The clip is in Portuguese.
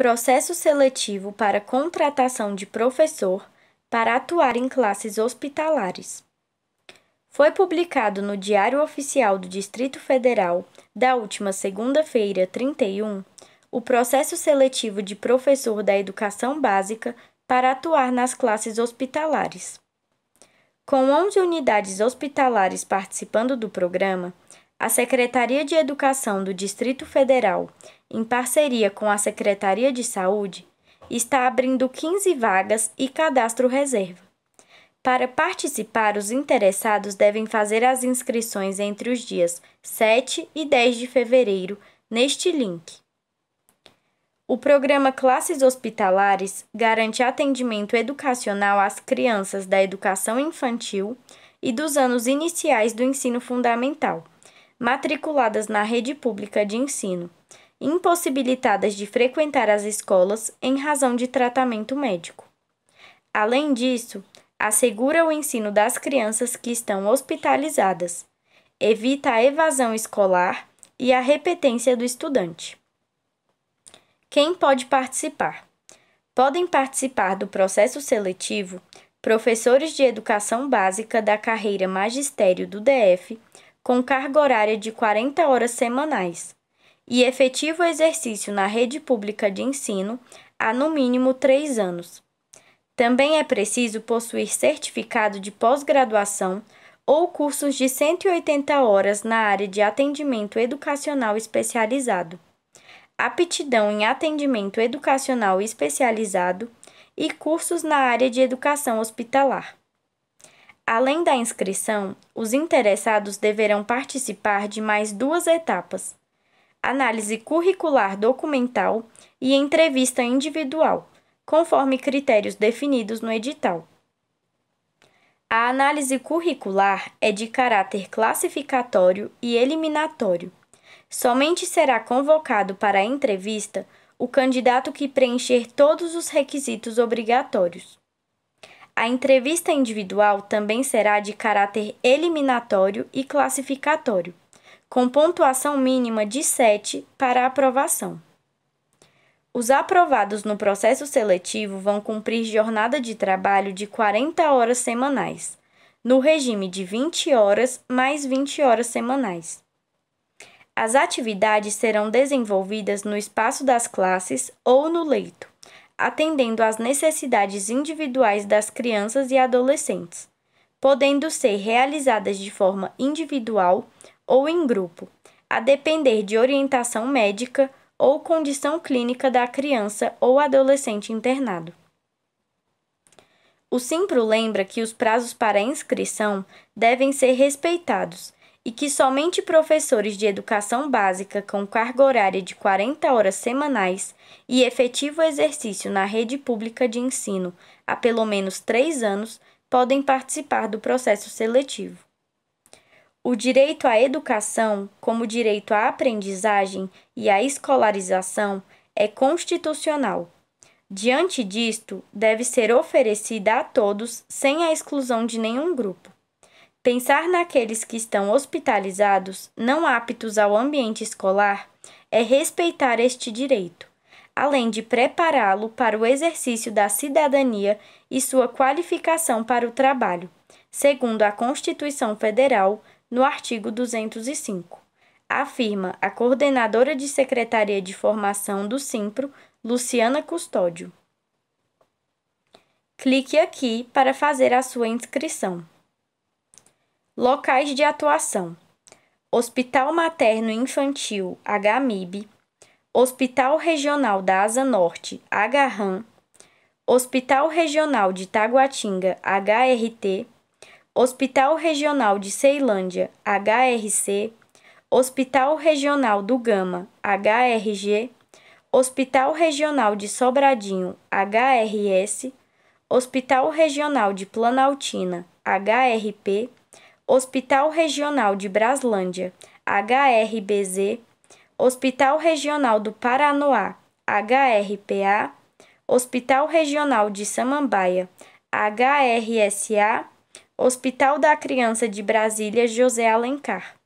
processo seletivo para contratação de professor para atuar em classes hospitalares. Foi publicado no Diário Oficial do Distrito Federal da última segunda-feira, 31, o processo seletivo de professor da educação básica para atuar nas classes hospitalares. Com 11 unidades hospitalares participando do programa, a Secretaria de Educação do Distrito Federal, em parceria com a Secretaria de Saúde, está abrindo 15 vagas e cadastro reserva. Para participar, os interessados devem fazer as inscrições entre os dias 7 e 10 de fevereiro neste link. O programa Classes Hospitalares garante atendimento educacional às crianças da educação infantil e dos anos iniciais do ensino fundamental matriculadas na rede pública de ensino, impossibilitadas de frequentar as escolas em razão de tratamento médico. Além disso, assegura o ensino das crianças que estão hospitalizadas, evita a evasão escolar e a repetência do estudante. Quem pode participar? Podem participar do processo seletivo professores de educação básica da carreira magistério do DF com carga horária de 40 horas semanais e efetivo exercício na rede pública de ensino há no mínimo três anos. Também é preciso possuir certificado de pós-graduação ou cursos de 180 horas na área de atendimento educacional especializado, aptidão em atendimento educacional especializado e cursos na área de educação hospitalar. Além da inscrição, os interessados deverão participar de mais duas etapas: análise curricular documental e entrevista individual, conforme critérios definidos no edital. A análise curricular é de caráter classificatório e eliminatório. Somente será convocado para a entrevista o candidato que preencher todos os requisitos obrigatórios. A entrevista individual também será de caráter eliminatório e classificatório, com pontuação mínima de 7 para aprovação. Os aprovados no processo seletivo vão cumprir jornada de trabalho de 40 horas semanais, no regime de 20 horas mais 20 horas semanais. As atividades serão desenvolvidas no espaço das classes ou no leito atendendo às necessidades individuais das crianças e adolescentes, podendo ser realizadas de forma individual ou em grupo, a depender de orientação médica ou condição clínica da criança ou adolescente internado. O Simpro lembra que os prazos para inscrição devem ser respeitados e que somente professores de educação básica com carga horária de 40 horas semanais e efetivo exercício na rede pública de ensino há pelo menos três anos podem participar do processo seletivo. O direito à educação, como direito à aprendizagem e à escolarização, é constitucional. Diante disto, deve ser oferecida a todos sem a exclusão de nenhum grupo. Pensar naqueles que estão hospitalizados, não aptos ao ambiente escolar, é respeitar este direito, além de prepará-lo para o exercício da cidadania e sua qualificação para o trabalho, segundo a Constituição Federal, no artigo 205. Afirma a coordenadora de Secretaria de Formação do Simpro, Luciana Custódio. Clique aqui para fazer a sua inscrição. Locais de atuação: Hospital Materno Infantil HMIB, Hospital Regional da Asa Norte HRAM, Hospital Regional de Taguatinga HRT, Hospital Regional de Ceilândia HRC, Hospital Regional do Gama HRG, Hospital Regional de Sobradinho HRS, Hospital Regional de Planaltina HRP, Hospital Regional de Braslândia, HRBZ, Hospital Regional do Paranoá, HRPA, Hospital Regional de Samambaia, HRSA, Hospital da Criança de Brasília José Alencar.